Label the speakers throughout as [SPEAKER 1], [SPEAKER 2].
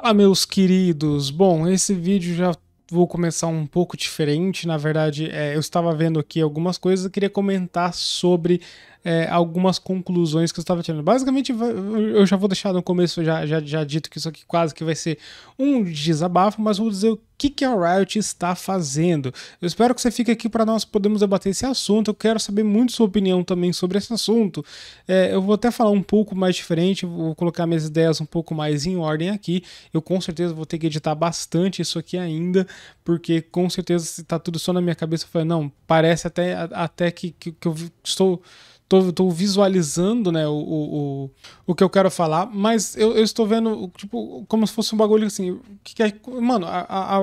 [SPEAKER 1] Fala meus queridos, bom, esse vídeo já vou começar um pouco diferente. Na verdade, é, eu estava vendo aqui algumas coisas e queria comentar sobre é, algumas conclusões que eu estava tirando. Basicamente, eu já vou deixar no começo, já, já, já dito que isso aqui quase que vai ser um desabafo, mas vou dizer o que, que a Riot está fazendo. Eu espero que você fique aqui para nós podermos debater esse assunto. Eu quero saber muito sua opinião também sobre esse assunto. É, eu vou até falar um pouco mais diferente, vou colocar minhas ideias um pouco mais em ordem aqui. Eu com certeza vou ter que editar bastante isso aqui ainda porque com certeza se tá tudo só na minha cabeça, eu falei, não, parece até, até que, que, que eu estou. Tô, tô, visualizando né, o, o, o que eu quero falar, mas eu, eu, estou vendo tipo, como se fosse um bagulho assim. Que, é, mano, a, a,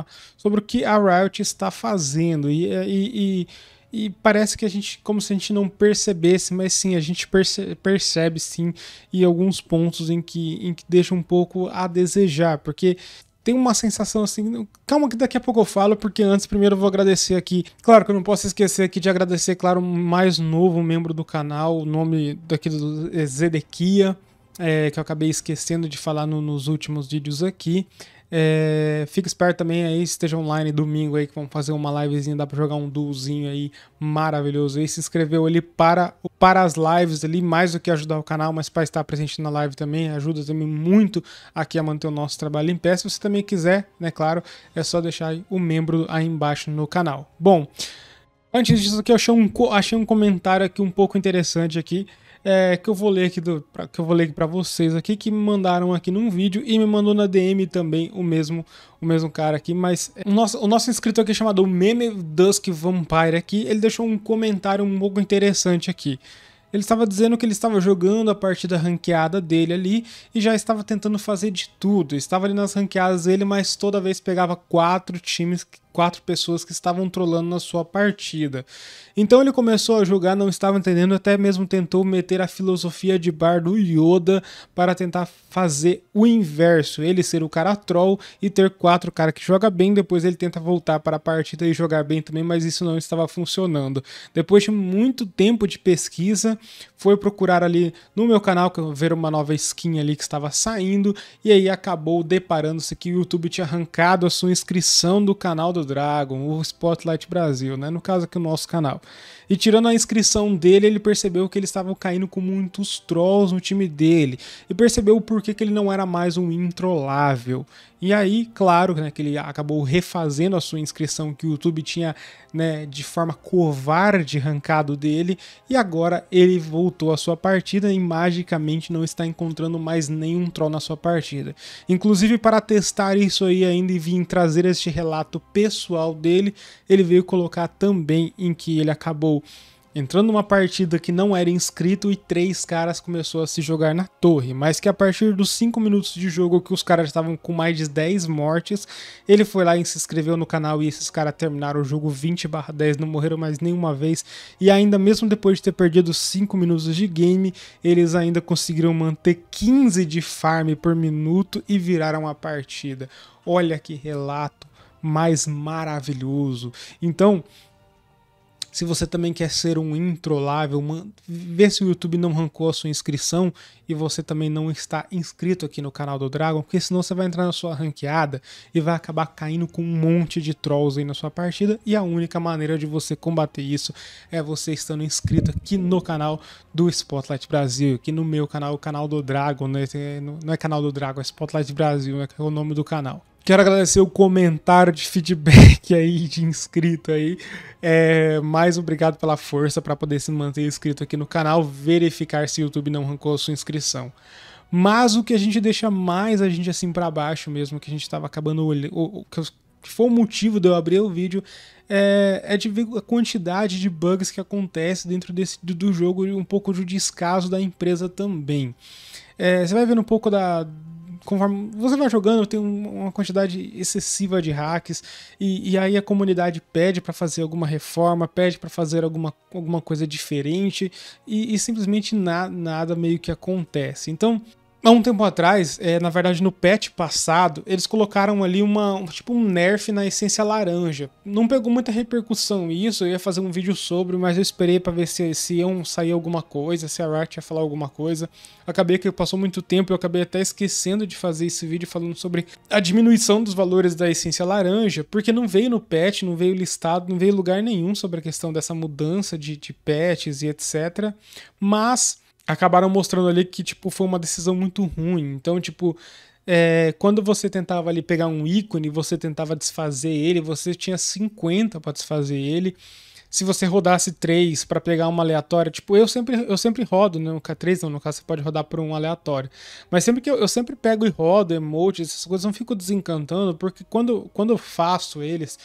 [SPEAKER 1] a, sobre o que a Riot está fazendo. E, e, e, e, parece que a gente, como se a gente não percebesse, mas sim, a gente perce, percebe sim, e alguns pontos em que, em que deixa um pouco a desejar, porque tem uma sensação assim, calma que daqui a pouco eu falo, porque antes primeiro eu vou agradecer aqui. Claro que eu não posso esquecer aqui de agradecer, claro, mais novo membro do canal, o nome daqui do Zedequia, é, que eu acabei esquecendo de falar no, nos últimos vídeos aqui. É, fica esperto também aí, esteja online domingo aí que vamos fazer uma livezinha, dá para jogar um duozinho aí maravilhoso. E se inscreveu ali para, para as lives ali, mais do que ajudar o canal, mas para estar presente na live também, ajuda também muito aqui a manter o nosso trabalho em pé. Se você também quiser, né, claro, é só deixar o membro aí embaixo no canal. Bom, antes disso aqui eu achei um, achei um comentário aqui um pouco interessante aqui é, que eu vou ler aqui do, pra, que eu vou ler para vocês aqui que me mandaram aqui num vídeo e me mandou na DM também o mesmo o mesmo cara aqui, mas é, o nosso, o nosso inscrito aqui chamado Meme Dusk Vampire aqui, ele deixou um comentário um pouco interessante aqui. Ele estava dizendo que ele estava jogando a partida ranqueada dele ali e já estava tentando fazer de tudo. Estava ali nas ranqueadas dele, mas toda vez pegava quatro times quatro pessoas que estavam trolando na sua partida. Então ele começou a julgar, não estava entendendo, até mesmo tentou meter a filosofia de bar do Yoda para tentar fazer o inverso, ele ser o cara troll e ter quatro cara que joga bem, depois ele tenta voltar para a partida e jogar bem também, mas isso não estava funcionando. Depois de muito tempo de pesquisa, foi procurar ali no meu canal ver uma nova skin ali que estava saindo e aí acabou deparando-se que o YouTube tinha arrancado a sua inscrição do canal do do Dragon, o Spotlight Brasil, né? No caso aqui o nosso canal. E tirando a inscrição dele, ele percebeu que ele estava caindo com muitos trolls no time dele e percebeu o porquê que ele não era mais um introlável. E aí, claro, né, que ele acabou refazendo a sua inscrição que o YouTube tinha, né, de forma covarde arrancado dele, e agora ele voltou à sua partida e magicamente não está encontrando mais nenhum troll na sua partida. Inclusive para testar isso aí ainda e vim trazer este relato pessoal dele, ele veio colocar também em que ele acabou entrando numa partida que não era inscrito e três caras começou a se jogar na torre, mas que a partir dos 5 minutos de jogo que os caras estavam com mais de 10 mortes, ele foi lá e se inscreveu no canal e esses caras terminaram o jogo 20/10, não morreram mais nenhuma vez e ainda mesmo depois de ter perdido 5 minutos de game, eles ainda conseguiram manter 15 de farm por minuto e viraram a partida. Olha que relato mais maravilhoso. Então, se você também quer ser um introlável, vê se o YouTube não arrancou a sua inscrição e você também não está inscrito aqui no canal do Dragon, porque senão você vai entrar na sua ranqueada e vai acabar caindo com um monte de trolls aí na sua partida. E a única maneira de você combater isso é você estando inscrito aqui no canal do Spotlight Brasil, aqui no meu canal, o canal do Dragon, né? não é canal do Dragon, é Spotlight Brasil, é o nome do canal. Quero agradecer o comentário de feedback aí, de inscrito aí. É, mais obrigado pela força para poder se manter inscrito aqui no canal, verificar se o YouTube não arrancou a sua inscrição. Mas o que a gente deixa mais a gente assim para baixo mesmo, que a gente estava acabando olhando, que foi o motivo de eu abrir o vídeo, é, é, de ver a quantidade de bugs que acontece dentro desse, do jogo e um pouco do descaso da empresa também. É, você vai vendo um pouco da, conforme você vai jogando, tem uma quantidade excessiva de hacks, e, e aí a comunidade pede para fazer alguma reforma, pede para fazer alguma, alguma coisa diferente, e, e simplesmente na, nada meio que acontece. Então, Há um tempo atrás, é, na verdade no patch passado, eles colocaram ali uma, um, tipo um nerf na essência laranja. Não pegou muita repercussão isso, eu ia fazer um vídeo sobre, mas eu esperei para ver se, se iam sair alguma coisa, se a Riot ia falar alguma coisa. Acabei que passou muito tempo, eu acabei até esquecendo de fazer esse vídeo falando sobre a diminuição dos valores da essência laranja, porque não veio no patch, não veio listado, não veio lugar nenhum sobre a questão dessa mudança de, de patches e etc. Mas acabaram mostrando ali que, tipo, foi uma decisão muito ruim. Então, tipo, é, quando você tentava ali pegar um ícone, você tentava desfazer ele, você tinha 50 para desfazer ele. Se você rodasse 3 para pegar uma aleatória, tipo, eu sempre, eu sempre rodo, né? No K3, não, no caso você pode rodar por um aleatório. Mas sempre que eu, eu sempre pego e rodo emotes, essas coisas, não fico desencantando, porque quando, quando eu faço eles,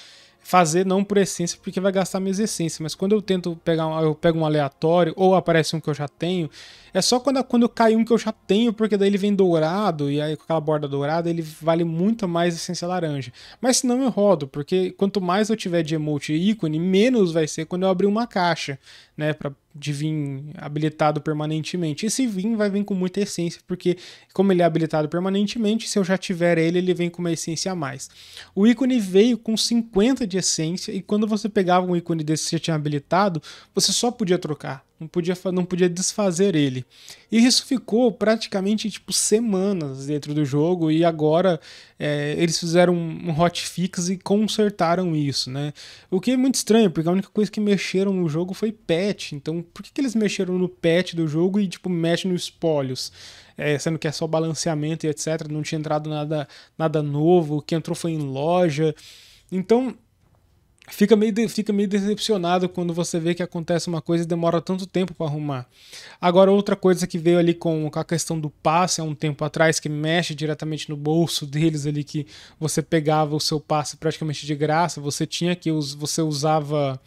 [SPEAKER 1] fazer não por essência, porque vai gastar minhas essências. Mas quando eu tento pegar, um, eu pego um aleatório ou aparece um que eu já tenho, é só quando, quando cai um que eu já tenho, porque daí ele vem dourado e aí com aquela borda dourada ele vale muito mais essência laranja. Mas se não eu rodo, porque quanto mais eu tiver de emote e ícone, menos vai ser quando eu abrir uma caixa, né, de vir habilitado permanentemente. Esse vinho vai vir com muita essência, porque como ele é habilitado permanentemente, se eu já tiver ele, ele vem com uma essência a mais. O ícone veio com 50 de essência, e quando você pegava um ícone desse que você tinha habilitado, você só podia trocar não podia, não podia desfazer ele. E isso ficou praticamente tipo semanas dentro do jogo e agora é, eles fizeram um hotfix e consertaram isso, né? O que é muito estranho, porque a única coisa que mexeram no jogo foi patch. Então, por que, que eles mexeram no patch do jogo e tipo mexe nos spoilers? É, sendo que é só balanceamento e etc. Não tinha entrado nada, nada novo. O que entrou foi em loja. Então, fica meio, fica meio decepcionado quando você vê que acontece uma coisa e demora tanto tempo para arrumar. Agora, outra coisa que veio ali com, com a questão do passe há um tempo atrás, que mexe diretamente no bolso deles ali, que você pegava o seu passe praticamente de graça, você tinha que você usava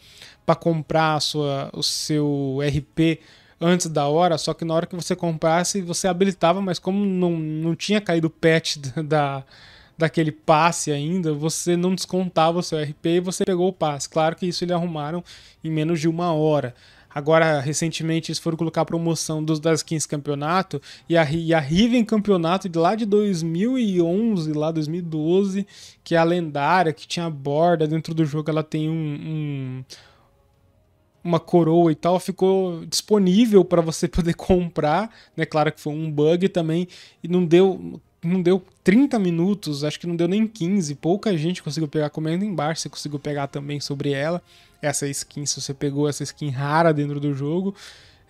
[SPEAKER 1] para comprar a sua, o seu RP antes da hora, só que na hora que você comprasse, você habilitava, mas como não, não tinha caído o patch da, da daquele passe ainda, você não descontava o seu RP e você pegou o passe. Claro que isso eles arrumaram em menos de uma hora. Agora, recentemente, eles foram colocar a promoção dos das 15 campeonato e a, e a Riven campeonato de lá de 2011, lá 2012, que é a lendária, que tinha borda dentro do jogo, ela tem um, um uma coroa e tal ficou disponível para você poder comprar, né? Claro que foi um bug também e não deu, não deu 30 minutos, acho que não deu nem 15. Pouca gente conseguiu pegar comendo embaixo. Você conseguiu pegar também sobre ela. Essa skin, se você pegou essa skin rara dentro do jogo.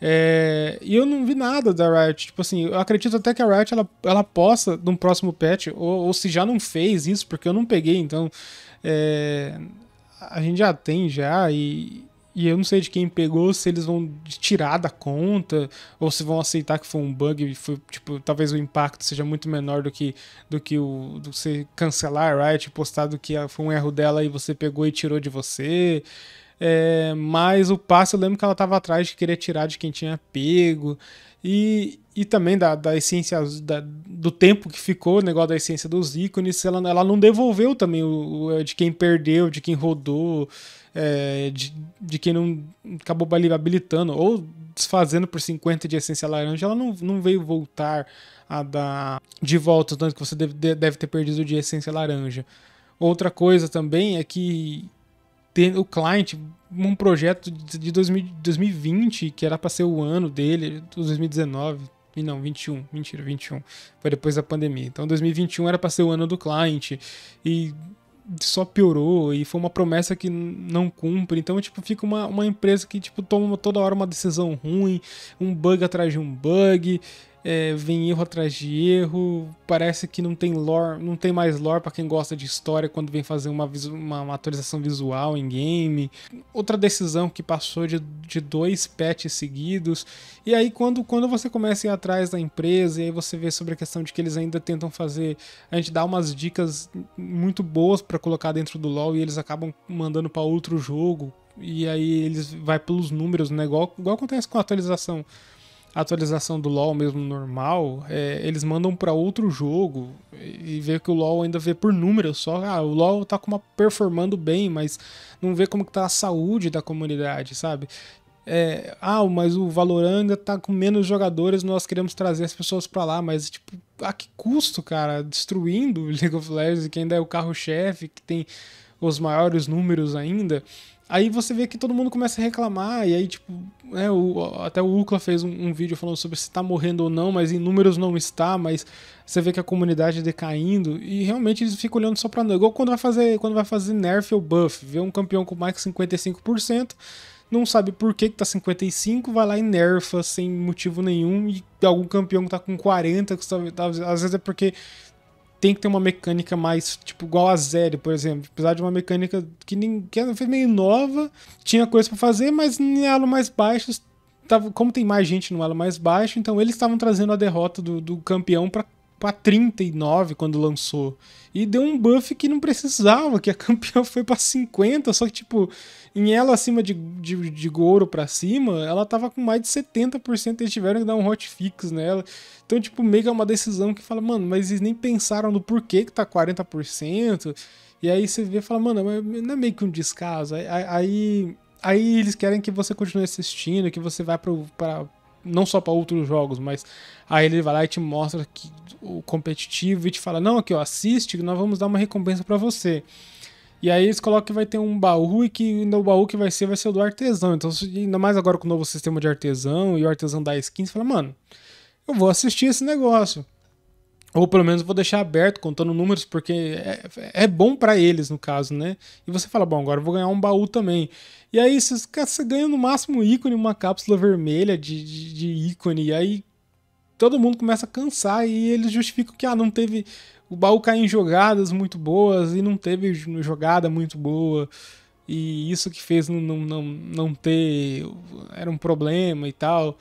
[SPEAKER 1] É, e eu não vi nada da Riot. Tipo assim, eu acredito até que a Riot ela, ela possa num próximo patch, ou, ou se já não fez isso, porque eu não peguei, então. É, a gente já tem já, e, e eu não sei de quem pegou, se eles vão tirar da conta, ou se vão aceitar que foi um bug, foi, tipo, talvez o impacto seja muito menor do que do que o do você cancelar a Riot, postar do que foi um erro dela e você pegou e tirou de você. É, mas o passo eu lembro que ela estava atrás de querer tirar de quem tinha pego e, e também da, da essência da, do tempo que ficou, o negócio da essência dos ícones, ela, ela não devolveu também o, o é, de quem perdeu, de quem rodou, é, de, de quem não acabou habilitando ou desfazendo por 50 de essência laranja, ela não, não veio voltar a dar de volta, tanto que você deve, deve ter perdido de essência laranja. Outra coisa também é que ter o client, um projeto de 2000, 2020, que era para ser o ano dele, 2019, e não, 21, mentira, 21. Foi depois da pandemia. Então 2021 era para ser o ano do cliente e só piorou e foi uma promessa que não cumpre. Então, tipo, fica uma, uma empresa que tipo toma toda hora uma decisão ruim, um bug atrás de um bug é, vem erro atrás de erro, parece que não tem lore, não tem mais lore para quem gosta de história quando vem fazer uma, uma, uma, atualização visual em game. Outra decisão que passou de, de dois patches seguidos. E aí quando, quando você começa a ir atrás da empresa, e aí você vê sobre a questão de que eles ainda tentam fazer, a gente dá umas dicas muito boas para colocar dentro do LoL e eles acabam mandando para outro jogo. E aí eles vai pelos números, né? Igual, igual acontece com a atualização atualização do LoL mesmo normal, é, eles mandam para outro jogo e vê que o LoL ainda vê por números só. Ah, o LoL tá uma performando bem, mas não vê como que tá a saúde da comunidade, sabe? É, ah, mas o Valorant ainda tá com menos jogadores, nós queremos trazer as pessoas para lá, mas tipo, a que custo, cara? Destruindo o League of Legends, que ainda é o carro-chefe, que tem os maiores números ainda. Aí você vê que todo mundo começa a reclamar, e aí, tipo, né, o, até o Ucla fez um, um, vídeo falando sobre se está morrendo ou não, mas em números não está, mas você vê que a comunidade é decaindo, e realmente eles ficam olhando só pra não. Igual quando vai fazer, quando vai fazer nerf ou buff, vê um campeão com mais que 55%, não sabe por que, que tá 55%, vai lá e nerfa sem motivo nenhum, e algum campeão que tá com 40%, que tá-, tá, às vezes é porque tem que ter uma mecânica mais, tipo, igual a Zero, por exemplo. Apesar de uma mecânica que, nem, que meio nova, tinha coisa para fazer, mas em elo mais baixo, tava, como tem mais gente no elo mais baixo, então eles estavam trazendo a derrota do, do campeão para para tipo, 39 quando lançou. E deu um buff que não precisava, que a campeã foi para 50, só que, tipo, em ela acima de, de, de Goro para cima, ela tava com mais de 70%, eles tiveram que dar um hotfix nela. Então, tipo, meio que é uma decisão que fala, mano, mas eles nem pensaram no porquê que tá 40%. E aí você vê e fala, mano, não é meio que um descaso. Aí, aí, aí eles querem que você continue assistindo, que você vá pro, pra, não só para outros jogos, mas aí ele vai lá e te mostra que, o competitivo e te fala: "Não, aqui ó, assiste, nós vamos dar uma recompensa para você". E aí eles colocam que vai ter um baú e que no baú que vai ser vai ser o do artesão. Então, ainda mais agora com o novo sistema de artesão e o artesão da skin, você fala: "Mano, eu vou assistir esse negócio" ou pelo menos vou deixar aberto contando números, porque é, é bom para eles, no caso, né? E você fala, bom, agora eu vou ganhar um baú também. E aí você, você ganha no máximo um ícone, uma cápsula vermelha de, de, de, ícone, e aí todo mundo começa a cansar e eles justificam que ah, não teve. O baú cai em jogadas muito boas e não teve jogada muito boa. E isso que fez não, não, não, não ter. Era um problema e tal.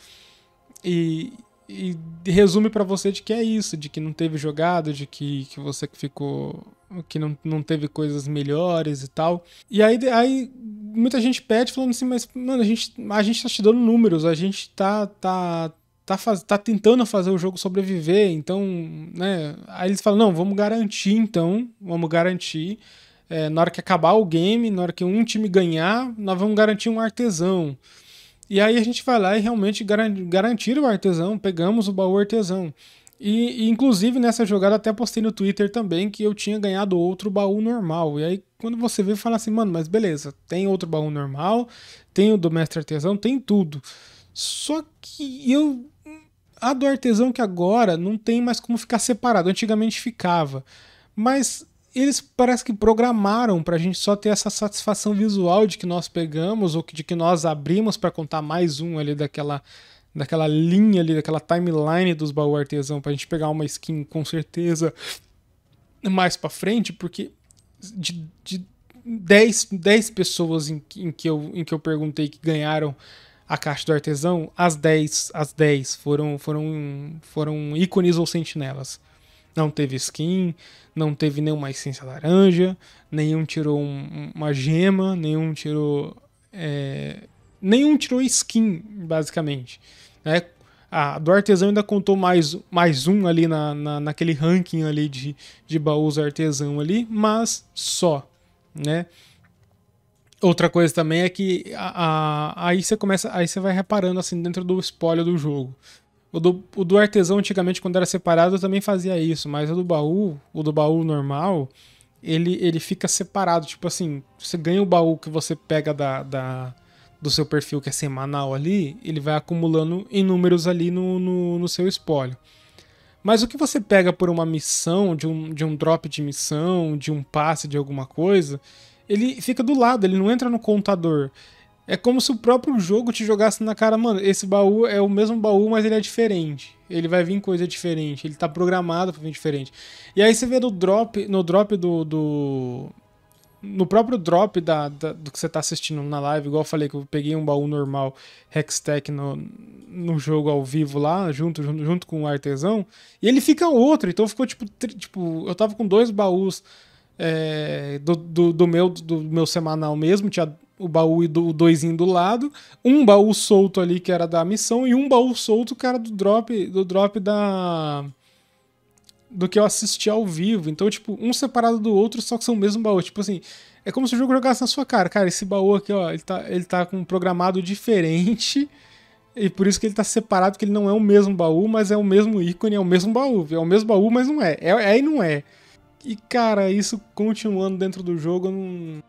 [SPEAKER 1] E, e resume para você de que é isso, de que não teve jogado, de que, que você ficou. que não, não teve coisas melhores e tal. E aí, aí muita gente pede falando assim, mas, mano, a gente, a gente tá te dando números, a gente tá. tá Tá, faz, tá tentando fazer o jogo sobreviver, então, né? Aí eles falam: não, vamos garantir, então, vamos garantir. É, na hora que acabar o game, na hora que um time ganhar, nós vamos garantir um artesão. E aí a gente vai lá e realmente garantir o artesão, pegamos o baú artesão. E, e, inclusive nessa jogada até postei no Twitter também que eu tinha ganhado outro baú normal. E aí quando você vê, fala assim, mano, mas beleza, tem outro baú normal, tem o do mestre artesão, tem tudo. Só que eu. A do artesão que agora não tem mais como ficar separado. Antigamente ficava. Mas eles parece que programaram para a gente só ter essa satisfação visual de que nós pegamos ou de que nós abrimos para contar mais um ali daquela daquela linha ali, daquela timeline dos baú artesão para a gente pegar uma skin com certeza mais para frente, porque de, de 10, pessoas em, em, que eu, em que eu perguntei que ganharam a caixa do artesão, as 10, as dez foram, foram, foram ícones ou sentinelas. Não teve skin, não teve nenhuma essência laranja, nenhum tirou um, uma gema, nenhum tirou. É, nenhum tirou skin, basicamente. Né? A do artesão ainda contou mais, mais um ali na, na, naquele ranking ali de, de baús artesão ali, mas só, né? Outra coisa também é que a, a, aí você começa, aí você vai reparando assim dentro do spoiler do jogo. O do, o do artesão, antigamente, quando era separado, eu também fazia isso, mas o do baú, o do baú normal, ele, ele fica separado. Tipo assim, você ganha o baú que você pega da, da do seu perfil, que é semanal ali, ele vai acumulando em números ali no, no, no seu espólio. Mas o que você pega por uma missão, de um, de um drop de missão, de um passe de alguma coisa, ele fica do lado, ele não entra no contador. É como se o próprio jogo te jogasse na cara, mano, esse baú é o mesmo baú, mas ele é diferente. Ele vai vir coisa diferente, ele tá programado pra vir diferente. E aí você vê no drop, no drop do. do no próprio drop da, da, do que você tá assistindo na live, igual eu falei que eu peguei um baú normal Hextech no, no jogo ao vivo lá, junto, junto, junto com o artesão, e ele fica outro, então ficou tipo. Tri, tipo eu tava com dois baús é, do, do, do, meu, do meu semanal mesmo, tinha o baú e do, o doisinho do lado, um baú solto ali que era da missão e um baú solto que era do drop, do drop da do que eu assisti ao vivo. Então, tipo, um separado do outro, só que são o mesmo baú. Tipo assim, é como se o jogo jogasse na sua cara. Cara, esse baú aqui, ó, ele tá, ele tá com um programado diferente. E por isso que ele tá separado, que ele não é o mesmo baú, mas é o mesmo ícone, é o mesmo baú. É o mesmo baú, mas não é. É, é e não é. E, cara, isso continuando dentro do jogo, eu não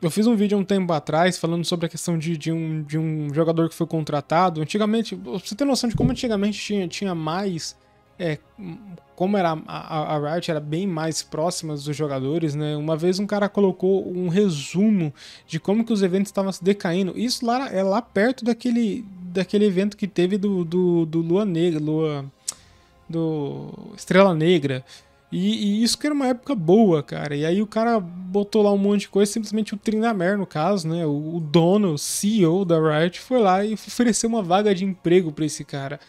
[SPEAKER 1] eu fiz um vídeo há um tempo atrás falando sobre a questão de, de, um, de um jogador que foi contratado. Antigamente, você tem noção de como antigamente tinha, tinha mais. É, como era a, a, Riot era bem mais próxima dos jogadores, né? Uma vez um cara colocou um resumo de como que os eventos estavam se decaindo. Isso lá é lá perto daquele, daquele evento que teve do, do, do Lua Negra, Lua do Estrela Negra. E, e, isso que era uma época boa, cara. E aí o cara botou lá um monte de coisa, simplesmente o Trindamer, no caso, né? O, o dono, o CEO da Riot, foi lá e ofereceu uma vaga de emprego para esse cara.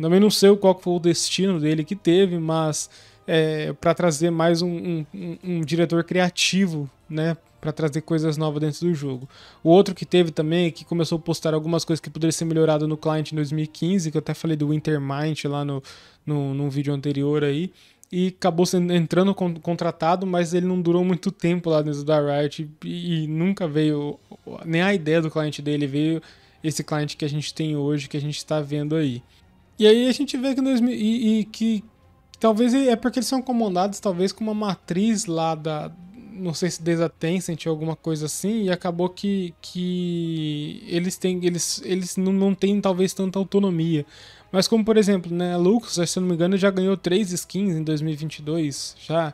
[SPEAKER 1] Também não sei qual foi o destino dele que teve, mas é, para trazer mais um, um, um, um, diretor criativo, né? Para trazer coisas novas dentro do jogo. O outro que teve também, que começou a postar algumas coisas que poderiam ser melhoradas no client em 2015, que eu até falei do Wintermind lá no, no, num vídeo anterior aí e acabou sendo, entrando contratado, mas ele não durou muito tempo lá dentro da Riot e, e nunca veio, nem a ideia do cliente dele veio esse cliente que a gente tem hoje, que a gente está vendo aí. E aí a gente vê que, e, e, que talvez é porque eles são comandados talvez com uma matriz lá da, não sei se desde a Tencent ou alguma coisa assim, e acabou que, que eles têm eles, eles não, não têm talvez tanta autonomia. Mas como, por exemplo, né, Lucas, se eu não me engano, já ganhou três skins em 2022, já.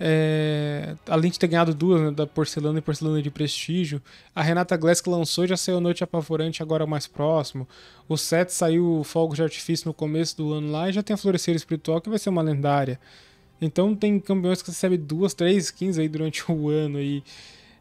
[SPEAKER 1] É, além de ter ganhado duas, né, da Porcelana e Porcelana de Prestígio, a Renata Glass que lançou já saiu Noite Apavorante, agora mais próximo. O Seth saiu Fogos de Artifício no começo do ano lá e já tem a Florescer Espiritual, que vai ser uma lendária. Então tem campeões que recebem duas, três skins aí durante o ano. E,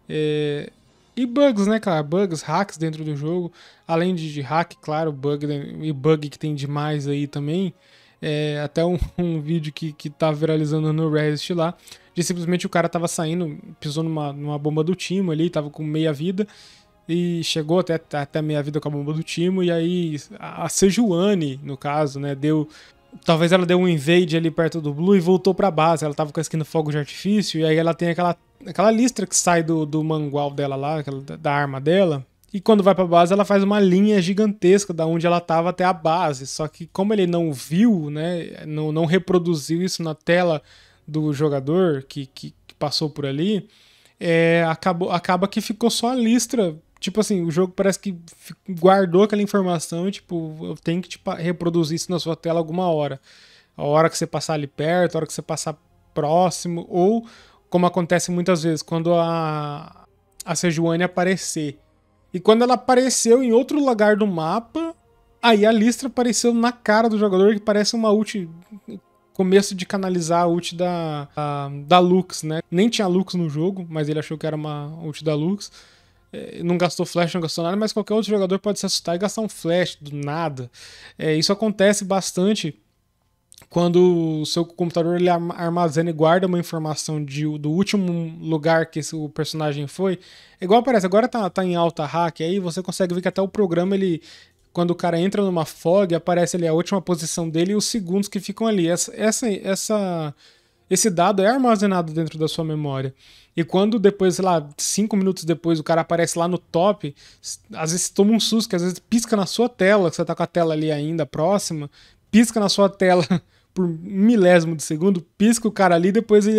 [SPEAKER 1] é, e bugs, né, cara? Bugs, hacks dentro do jogo. Além de, de hack, claro, bug né, e bug que tem demais aí também. É, até um, um, vídeo que, que tá viralizando no Reddit lá, de simplesmente o cara tava saindo, pisou numa, numa bomba do time ali, tava com meia vida, e chegou até, até meia vida com a bomba do time, e aí a Sejuani, no caso, né, deu... Talvez ela deu um invade ali perto do Blue e voltou pra base. Ela tava com a skin do fogo de artifício, e aí ela tem aquela aquela listra que sai do, do mangual dela lá, da arma dela. E quando vai pra base, ela faz uma linha gigantesca da onde ela tava até a base. Só que como ele não viu, né? Não, não reproduziu isso na tela do jogador que, que, que passou por ali, é, acabou, acaba que ficou só a listra. Tipo assim, o jogo parece que guardou aquela informação e, tipo, eu tenho que tipo, reproduzir isso na sua tela alguma hora. A hora que você passar ali perto, a hora que você passar próximo, ou como acontece muitas vezes quando a, a Sejuani aparecer. E quando ela apareceu em outro lugar do mapa, aí a Listra apareceu na cara do jogador, que parece uma ult. Começo de canalizar a ult da, a, da Lux, né? Nem tinha Lux no jogo, mas ele achou que era uma ult da Lux. É, não gastou flash, não gastou nada, mas qualquer outro jogador pode se assustar e gastar um flash do nada. É, isso acontece bastante quando o seu computador ele armazena e guarda uma informação de, do último lugar que o personagem foi, igual parece, agora tá, tá em alta hack, aí você consegue ver que até o programa ele. Quando o cara entra numa fog, aparece ali a última posição dele e os segundos que ficam ali. Essa, essa, essa esse dado é armazenado dentro da sua memória. E quando depois, sei lá, cinco minutos depois o cara aparece lá no top, às vezes toma um susto, que às vezes pisca na sua tela, que você tá com a tela ali ainda próxima, pisca na sua tela por milésimo de segundo, pisca o cara ali, depois ele,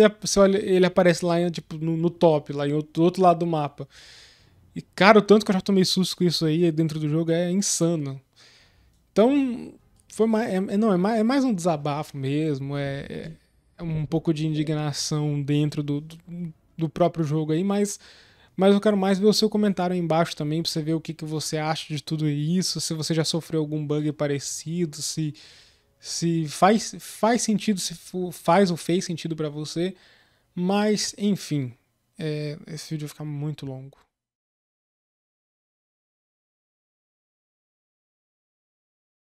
[SPEAKER 1] ele aparece lá tipo, no, no top, lá em do outro lado do mapa. E, cara, o tanto que eu já tomei susto com isso aí dentro do jogo é insano. Então, foi mais, é, é, não, é, mais, é mais um desabafo mesmo, é, é, um pouco de indignação dentro do, do, do, próprio jogo aí, mas, mas eu quero mais ver o seu comentário aí embaixo também, pra você ver o que, que você acha de tudo isso, se você já sofreu algum bug parecido, se se faz, faz sentido, se faz ou fez sentido para você. Mas, enfim, é, esse vídeo vai ficar muito longo.